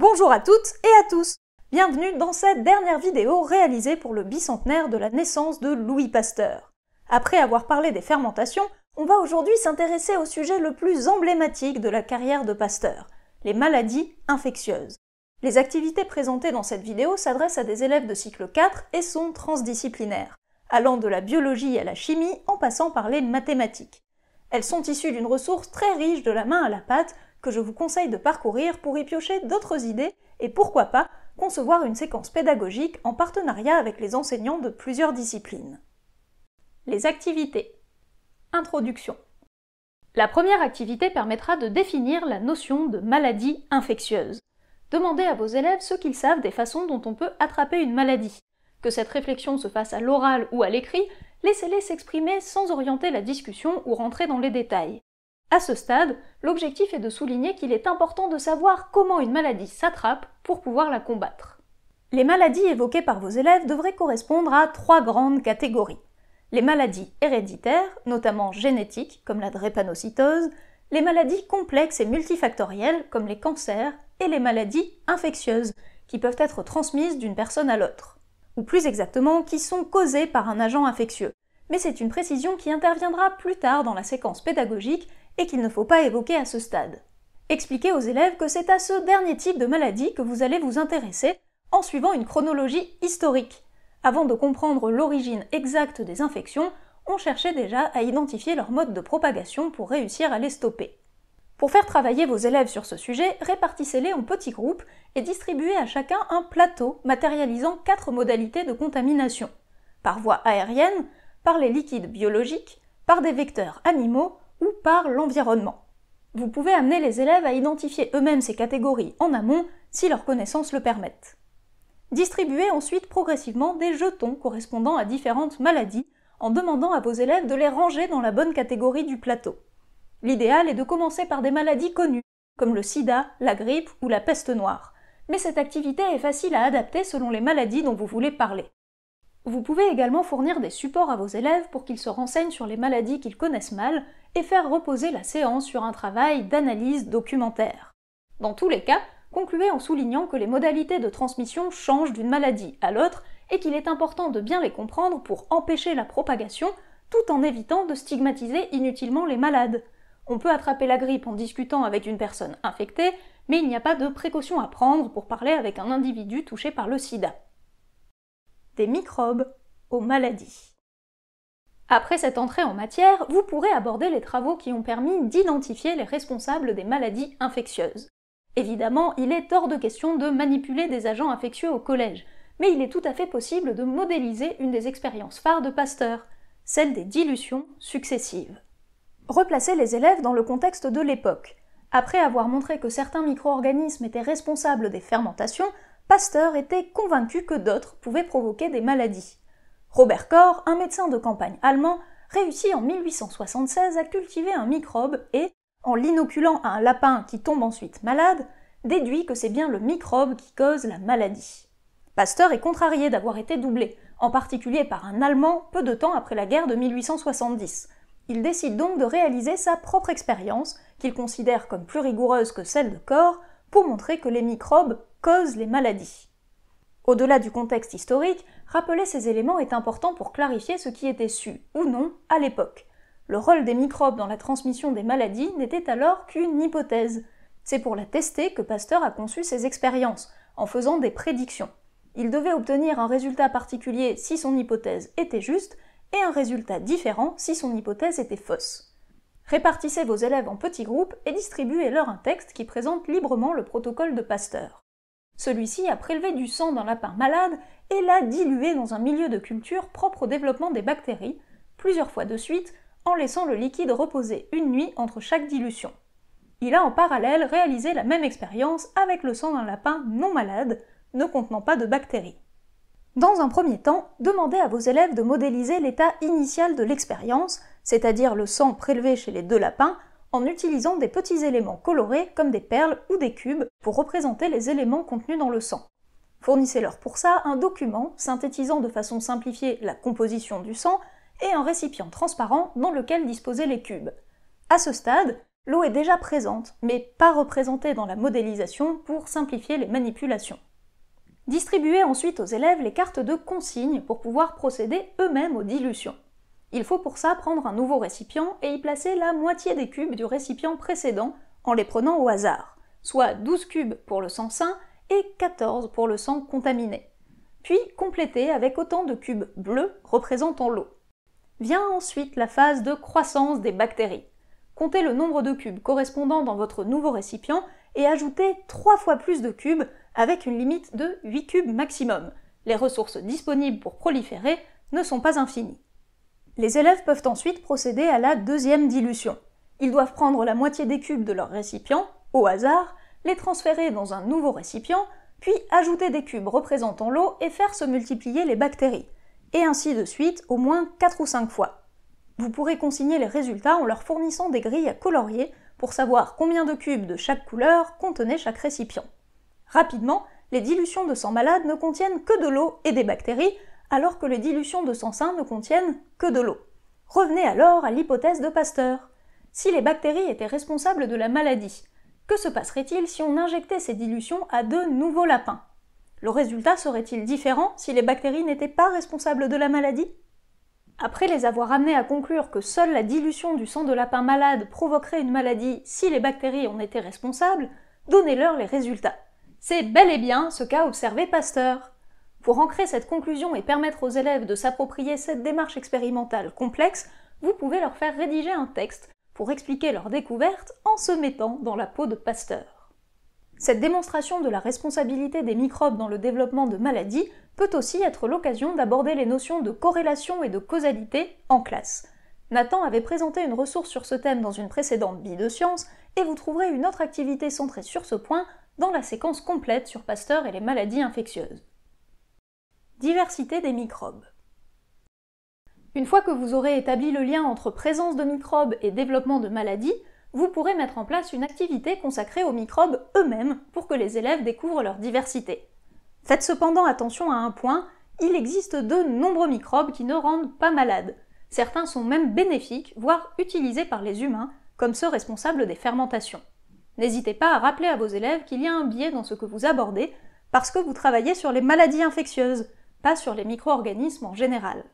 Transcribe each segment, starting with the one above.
Bonjour à toutes et à tous Bienvenue dans cette dernière vidéo réalisée pour le bicentenaire de la naissance de Louis Pasteur. Après avoir parlé des fermentations, on va aujourd'hui s'intéresser au sujet le plus emblématique de la carrière de Pasteur, les maladies infectieuses. Les activités présentées dans cette vidéo s'adressent à des élèves de cycle 4 et sont transdisciplinaires, allant de la biologie à la chimie en passant par les mathématiques. Elles sont issues d'une ressource très riche de la main à la pâte que je vous conseille de parcourir pour y piocher d'autres idées et pourquoi pas concevoir une séquence pédagogique en partenariat avec les enseignants de plusieurs disciplines. Les activités. Introduction. La première activité permettra de définir la notion de maladie infectieuse. Demandez à vos élèves ce qu'ils savent des façons dont on peut attraper une maladie. Que cette réflexion se fasse à l'oral ou à l'écrit, laissez-les s'exprimer sans orienter la discussion ou rentrer dans les détails. À ce stade, l'objectif est de souligner qu'il est important de savoir comment une maladie s'attrape pour pouvoir la combattre. Les maladies évoquées par vos élèves devraient correspondre à trois grandes catégories. Les maladies héréditaires, notamment génétiques, comme la drépanocytose, les maladies complexes et multifactorielles, comme les cancers, et les maladies infectieuses, qui peuvent être transmises d'une personne à l'autre. Ou plus exactement, qui sont causées par un agent infectieux. Mais c'est une précision qui interviendra plus tard dans la séquence pédagogique et qu'il ne faut pas évoquer à ce stade. Expliquez aux élèves que c'est à ce dernier type de maladie que vous allez vous intéresser en suivant une chronologie historique. Avant de comprendre l'origine exacte des infections, on cherchait déjà à identifier leur mode de propagation pour réussir à les stopper. Pour faire travailler vos élèves sur ce sujet, répartissez-les en petits groupes et distribuez à chacun un plateau matérialisant quatre modalités de contamination. Par voie aérienne, par les liquides biologiques, par des vecteurs animaux ou par l'environnement. Vous pouvez amener les élèves à identifier eux-mêmes ces catégories en amont si leurs connaissances le permettent. Distribuez ensuite progressivement des jetons correspondant à différentes maladies en demandant à vos élèves de les ranger dans la bonne catégorie du plateau. L'idéal est de commencer par des maladies connues, comme le sida, la grippe ou la peste noire, mais cette activité est facile à adapter selon les maladies dont vous voulez parler. Vous pouvez également fournir des supports à vos élèves pour qu'ils se renseignent sur les maladies qu'ils connaissent mal et faire reposer la séance sur un travail d'analyse documentaire. Dans tous les cas, concluez en soulignant que les modalités de transmission changent d'une maladie à l'autre et qu'il est important de bien les comprendre pour empêcher la propagation tout en évitant de stigmatiser inutilement les malades. On peut attraper la grippe en discutant avec une personne infectée, mais il n'y a pas de précaution à prendre pour parler avec un individu touché par le sida. Des microbes aux maladies. Après cette entrée en matière, vous pourrez aborder les travaux qui ont permis d'identifier les responsables des maladies infectieuses. Évidemment, il est hors de question de manipuler des agents infectieux au collège, mais il est tout à fait possible de modéliser une des expériences phares de Pasteur, celle des dilutions successives. Replacez les élèves dans le contexte de l'époque. Après avoir montré que certains micro-organismes étaient responsables des fermentations, Pasteur était convaincu que d'autres pouvaient provoquer des maladies. Robert Koch, un médecin de campagne allemand, réussit en 1876 à cultiver un microbe et, en l'inoculant à un lapin qui tombe ensuite malade, déduit que c'est bien le microbe qui cause la maladie. Pasteur est contrarié d'avoir été doublé, en particulier par un Allemand peu de temps après la guerre de 1870. Il décide donc de réaliser sa propre expérience, qu'il considère comme plus rigoureuse que celle de corps, pour montrer que les microbes causent les maladies. Au-delà du contexte historique, rappeler ces éléments est important pour clarifier ce qui était su, ou non, à l'époque. Le rôle des microbes dans la transmission des maladies n'était alors qu'une hypothèse. C'est pour la tester que Pasteur a conçu ses expériences, en faisant des prédictions. Il devait obtenir un résultat particulier si son hypothèse était juste, et un résultat différent si son hypothèse était fausse. Répartissez vos élèves en petits groupes et distribuez-leur un texte qui présente librement le protocole de Pasteur. Celui-ci a prélevé du sang d'un lapin malade et l'a dilué dans un milieu de culture propre au développement des bactéries, plusieurs fois de suite, en laissant le liquide reposer une nuit entre chaque dilution. Il a en parallèle réalisé la même expérience avec le sang d'un lapin non malade, ne contenant pas de bactéries. Dans un premier temps, demandez à vos élèves de modéliser l'état initial de l'expérience, c'est-à-dire le sang prélevé chez les deux lapins, en utilisant des petits éléments colorés comme des perles ou des cubes pour représenter les éléments contenus dans le sang. Fournissez-leur pour ça un document synthétisant de façon simplifiée la composition du sang et un récipient transparent dans lequel disposer les cubes. À ce stade, l'eau est déjà présente, mais pas représentée dans la modélisation pour simplifier les manipulations. Distribuez ensuite aux élèves les cartes de consignes pour pouvoir procéder eux-mêmes aux dilutions. Il faut pour ça prendre un nouveau récipient et y placer la moitié des cubes du récipient précédent en les prenant au hasard, soit 12 cubes pour le sang sain et 14 pour le sang contaminé. Puis complétez avec autant de cubes bleus représentant l'eau. Vient ensuite la phase de croissance des bactéries. Comptez le nombre de cubes correspondant dans votre nouveau récipient et ajoutez 3 fois plus de cubes avec une limite de 8 cubes maximum. Les ressources disponibles pour proliférer ne sont pas infinies. Les élèves peuvent ensuite procéder à la deuxième dilution. Ils doivent prendre la moitié des cubes de leur récipient, au hasard, les transférer dans un nouveau récipient, puis ajouter des cubes représentant l'eau et faire se multiplier les bactéries, et ainsi de suite au moins 4 ou 5 fois. Vous pourrez consigner les résultats en leur fournissant des grilles à colorier pour savoir combien de cubes de chaque couleur contenait chaque récipient. Rapidement, les dilutions de sang malade ne contiennent que de l'eau et des bactéries, alors que les dilutions de sang sain ne contiennent que de l'eau. Revenez alors à l'hypothèse de Pasteur. Si les bactéries étaient responsables de la maladie, que se passerait-il si on injectait ces dilutions à de nouveaux lapins Le résultat serait-il différent si les bactéries n'étaient pas responsables de la maladie Après les avoir amenés à conclure que seule la dilution du sang de lapin malade provoquerait une maladie si les bactéries en étaient responsables, donnez-leur les résultats. C'est bel et bien ce qu'a observé Pasteur. Pour ancrer cette conclusion et permettre aux élèves de s'approprier cette démarche expérimentale complexe, vous pouvez leur faire rédiger un texte pour expliquer leur découverte en se mettant dans la peau de Pasteur. Cette démonstration de la responsabilité des microbes dans le développement de maladies peut aussi être l'occasion d'aborder les notions de corrélation et de causalité en classe. Nathan avait présenté une ressource sur ce thème dans une précédente bille de science, et vous trouverez une autre activité centrée sur ce point dans la séquence complète sur Pasteur et les maladies infectieuses. Diversité des microbes. Une fois que vous aurez établi le lien entre présence de microbes et développement de maladies, vous pourrez mettre en place une activité consacrée aux microbes eux-mêmes pour que les élèves découvrent leur diversité. Faites cependant attention à un point, il existe de nombreux microbes qui ne rendent pas malades. Certains sont même bénéfiques, voire utilisés par les humains, comme ceux responsables des fermentations. N'hésitez pas à rappeler à vos élèves qu'il y a un biais dans ce que vous abordez, parce que vous travaillez sur les maladies infectieuses pas sur les micro-organismes en général.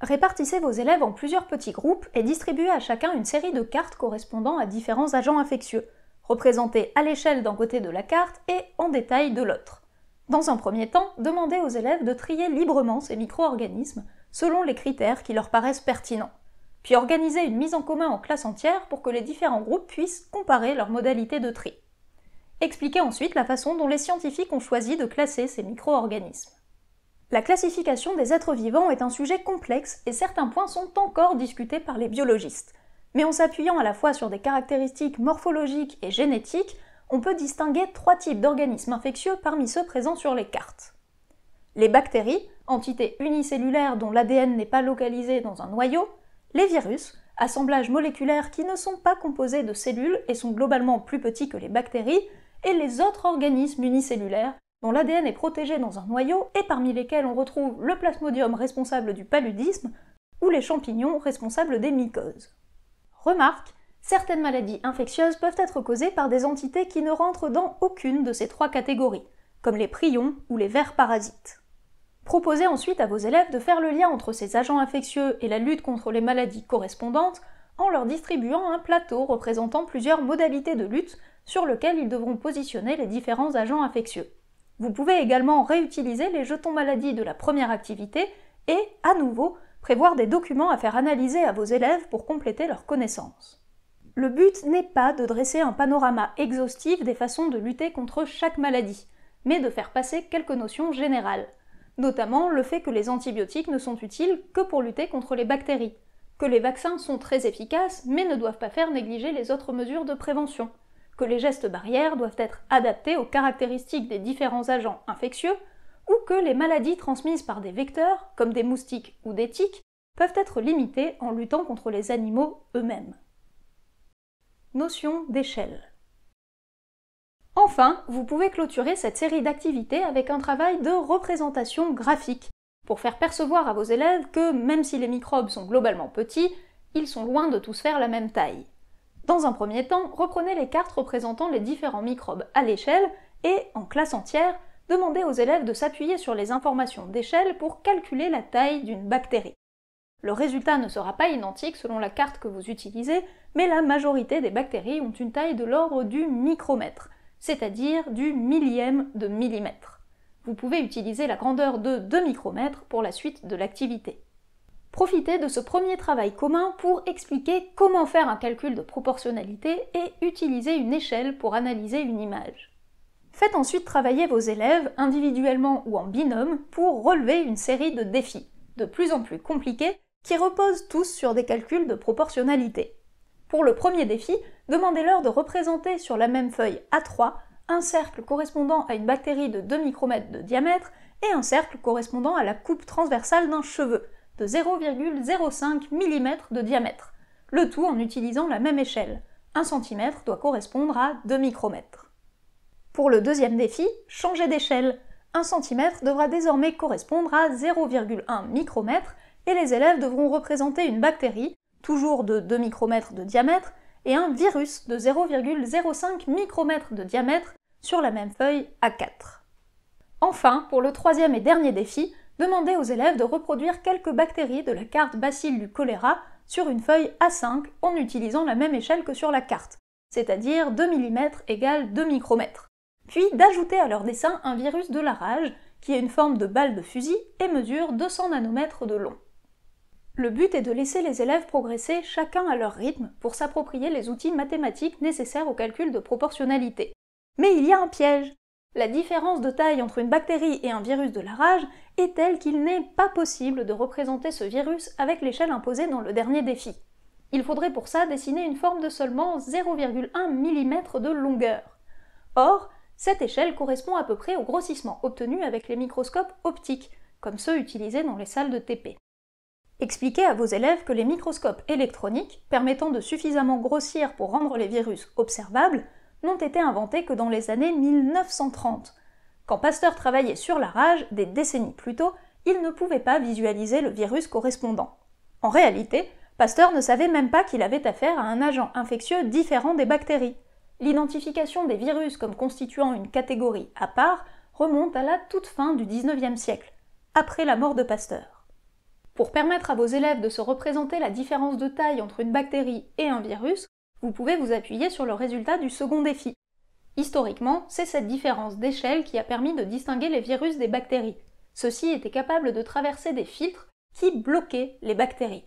Répartissez vos élèves en plusieurs petits groupes et distribuez à chacun une série de cartes correspondant à différents agents infectieux, représentés à l'échelle d'un côté de la carte et en détail de l'autre. Dans un premier temps, demandez aux élèves de trier librement ces micro-organismes selon les critères qui leur paraissent pertinents, puis organisez une mise en commun en classe entière pour que les différents groupes puissent comparer leurs modalités de tri. Expliquez ensuite la façon dont les scientifiques ont choisi de classer ces micro-organismes. La classification des êtres vivants est un sujet complexe et certains points sont encore discutés par les biologistes. Mais en s'appuyant à la fois sur des caractéristiques morphologiques et génétiques, on peut distinguer trois types d'organismes infectieux parmi ceux présents sur les cartes. Les bactéries, entités unicellulaires dont l'ADN n'est pas localisé dans un noyau, les virus, assemblages moléculaires qui ne sont pas composés de cellules et sont globalement plus petits que les bactéries, et les autres organismes unicellulaires, dont l'ADN est protégé dans un noyau et parmi lesquels on retrouve le plasmodium responsable du paludisme ou les champignons responsables des mycoses. Remarque, certaines maladies infectieuses peuvent être causées par des entités qui ne rentrent dans aucune de ces trois catégories, comme les prions ou les vers parasites. Proposez ensuite à vos élèves de faire le lien entre ces agents infectieux et la lutte contre les maladies correspondantes en leur distribuant un plateau représentant plusieurs modalités de lutte sur lequel ils devront positionner les différents agents infectieux. Vous pouvez également réutiliser les jetons maladie de la première activité et, à nouveau, prévoir des documents à faire analyser à vos élèves pour compléter leurs connaissances. Le but n'est pas de dresser un panorama exhaustif des façons de lutter contre chaque maladie, mais de faire passer quelques notions générales, notamment le fait que les antibiotiques ne sont utiles que pour lutter contre les bactéries, que les vaccins sont très efficaces mais ne doivent pas faire négliger les autres mesures de prévention, que les gestes barrières doivent être adaptés aux caractéristiques des différents agents infectieux ou que les maladies transmises par des vecteurs, comme des moustiques ou des tiques, peuvent être limitées en luttant contre les animaux eux-mêmes. Notion d'échelle. Enfin, vous pouvez clôturer cette série d'activités avec un travail de représentation graphique, pour faire percevoir à vos élèves que, même si les microbes sont globalement petits, ils sont loin de tous faire la même taille. Dans un premier temps, reprenez les cartes représentant les différents microbes à l'échelle et, en classe entière, demandez aux élèves de s'appuyer sur les informations d'échelle pour calculer la taille d'une bactérie. Le résultat ne sera pas identique selon la carte que vous utilisez, mais la majorité des bactéries ont une taille de l'ordre du micromètre, c'est-à-dire du millième de millimètre. Vous pouvez utiliser la grandeur de 2 micromètres pour la suite de l'activité. Profitez de ce premier travail commun pour expliquer comment faire un calcul de proportionnalité et utiliser une échelle pour analyser une image. Faites ensuite travailler vos élèves, individuellement ou en binôme, pour relever une série de défis, de plus en plus compliqués, qui reposent tous sur des calculs de proportionnalité. Pour le premier défi, demandez-leur de représenter sur la même feuille A3 un cercle correspondant à une bactérie de 2 micromètres de diamètre et un cercle correspondant à la coupe transversale d'un cheveu, 0,05 mm de diamètre, le tout en utilisant la même échelle. 1 cm doit correspondre à 2 micromètres. Pour le deuxième défi, changer d'échelle. 1 cm devra désormais correspondre à 0,1 micromètre et les élèves devront représenter une bactérie, toujours de 2 micromètres de diamètre, et un virus de 0,05 micromètre de diamètre sur la même feuille A4. Enfin, pour le troisième et dernier défi, demandez aux élèves de reproduire quelques bactéries de la carte bacille du choléra sur une feuille A5 en utilisant la même échelle que sur la carte, c'est-à-dire 2 mm égale 2 micromètres. Puis d'ajouter à leur dessin un virus de la rage, qui est une forme de balle de fusil et mesure 200 nanomètres de long. Le but est de laisser les élèves progresser chacun à leur rythme pour s'approprier les outils mathématiques nécessaires au calcul de proportionnalité. Mais il y a un piège la différence de taille entre une bactérie et un virus de la rage est telle qu'il n'est pas possible de représenter ce virus avec l'échelle imposée dans le dernier défi. Il faudrait pour ça dessiner une forme de seulement 0,1 mm de longueur. Or, cette échelle correspond à peu près au grossissement obtenu avec les microscopes optiques, comme ceux utilisés dans les salles de TP. Expliquez à vos élèves que les microscopes électroniques, permettant de suffisamment grossir pour rendre les virus observables, n'ont été inventés que dans les années 1930. Quand Pasteur travaillait sur la rage, des décennies plus tôt, il ne pouvait pas visualiser le virus correspondant. En réalité, Pasteur ne savait même pas qu'il avait affaire à un agent infectieux différent des bactéries. L'identification des virus comme constituant une catégorie à part remonte à la toute fin du 19e siècle, après la mort de Pasteur. Pour permettre à vos élèves de se représenter la différence de taille entre une bactérie et un virus, vous pouvez vous appuyer sur le résultat du second défi. Historiquement, c'est cette différence d'échelle qui a permis de distinguer les virus des bactéries. Ceux-ci étaient capables de traverser des filtres qui bloquaient les bactéries.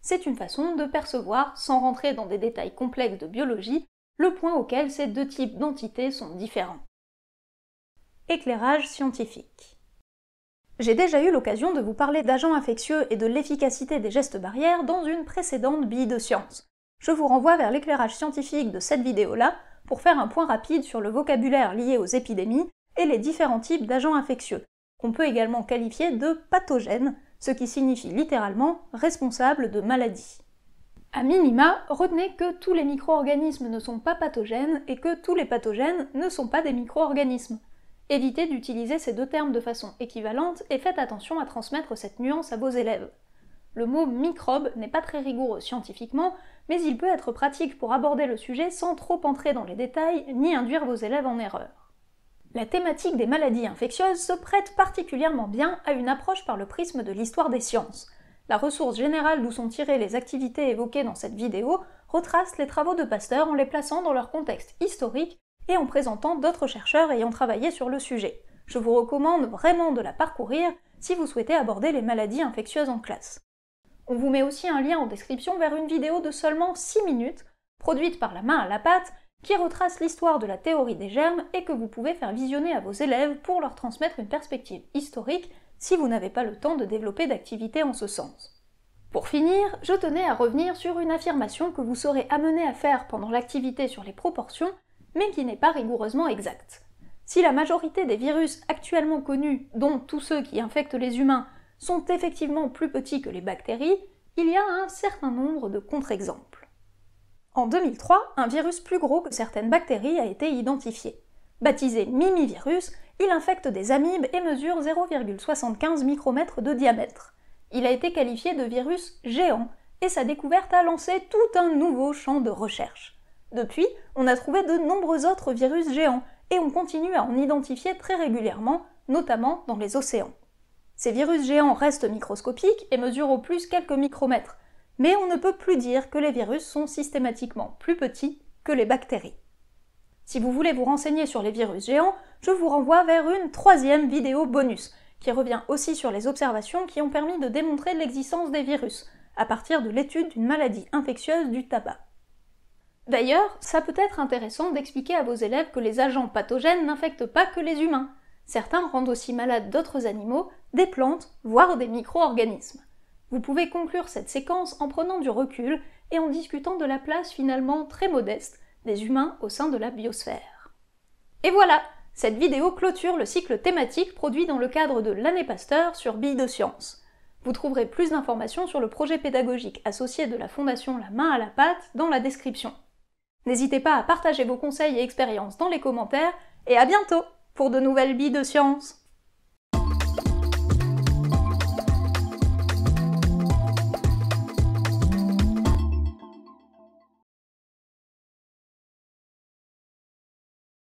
C'est une façon de percevoir, sans rentrer dans des détails complexes de biologie, le point auquel ces deux types d'entités sont différents. Éclairage scientifique. J'ai déjà eu l'occasion de vous parler d'agents infectieux et de l'efficacité des gestes barrières dans une précédente bille de science. Je vous renvoie vers l'éclairage scientifique de cette vidéo-là pour faire un point rapide sur le vocabulaire lié aux épidémies et les différents types d'agents infectieux, qu'on peut également qualifier de pathogènes, ce qui signifie littéralement responsable de maladies. A minima, retenez que tous les micro-organismes ne sont pas pathogènes et que tous les pathogènes ne sont pas des micro-organismes. Évitez d'utiliser ces deux termes de façon équivalente et faites attention à transmettre cette nuance à vos élèves. Le mot microbe n'est pas très rigoureux scientifiquement, mais il peut être pratique pour aborder le sujet sans trop entrer dans les détails ni induire vos élèves en erreur. La thématique des maladies infectieuses se prête particulièrement bien à une approche par le prisme de l'histoire des sciences. La ressource générale d'où sont tirées les activités évoquées dans cette vidéo retrace les travaux de Pasteur en les plaçant dans leur contexte historique et en présentant d'autres chercheurs ayant travaillé sur le sujet. Je vous recommande vraiment de la parcourir si vous souhaitez aborder les maladies infectieuses en classe. On vous met aussi un lien en description vers une vidéo de seulement 6 minutes, produite par la main à la pâte, qui retrace l'histoire de la théorie des germes et que vous pouvez faire visionner à vos élèves pour leur transmettre une perspective historique si vous n'avez pas le temps de développer d'activités en ce sens. Pour finir, je tenais à revenir sur une affirmation que vous serez amené à faire pendant l'activité sur les proportions, mais qui n'est pas rigoureusement exacte. Si la majorité des virus actuellement connus, dont tous ceux qui infectent les humains, sont effectivement plus petits que les bactéries, il y a un certain nombre de contre-exemples. En 2003, un virus plus gros que certaines bactéries a été identifié. Baptisé mimivirus, il infecte des amibes et mesure 0,75 micromètres de diamètre. Il a été qualifié de virus géant et sa découverte a lancé tout un nouveau champ de recherche. Depuis, on a trouvé de nombreux autres virus géants et on continue à en identifier très régulièrement, notamment dans les océans. Ces virus géants restent microscopiques et mesurent au plus quelques micromètres, mais on ne peut plus dire que les virus sont systématiquement plus petits que les bactéries. Si vous voulez vous renseigner sur les virus géants, je vous renvoie vers une troisième vidéo bonus, qui revient aussi sur les observations qui ont permis de démontrer l'existence des virus, à partir de l'étude d'une maladie infectieuse du tabac. D'ailleurs, ça peut être intéressant d'expliquer à vos élèves que les agents pathogènes n'infectent pas que les humains. Certains rendent aussi malades d'autres animaux, des plantes, voire des micro-organismes. Vous pouvez conclure cette séquence en prenant du recul et en discutant de la place finalement très modeste des humains au sein de la biosphère. Et voilà, cette vidéo clôture le cycle thématique produit dans le cadre de l'année Pasteur sur Billes de Science. Vous trouverez plus d'informations sur le projet pédagogique associé de la Fondation La Main à la Pâte dans la description. N'hésitez pas à partager vos conseils et expériences dans les commentaires, et à bientôt pour de nouvelles billes de science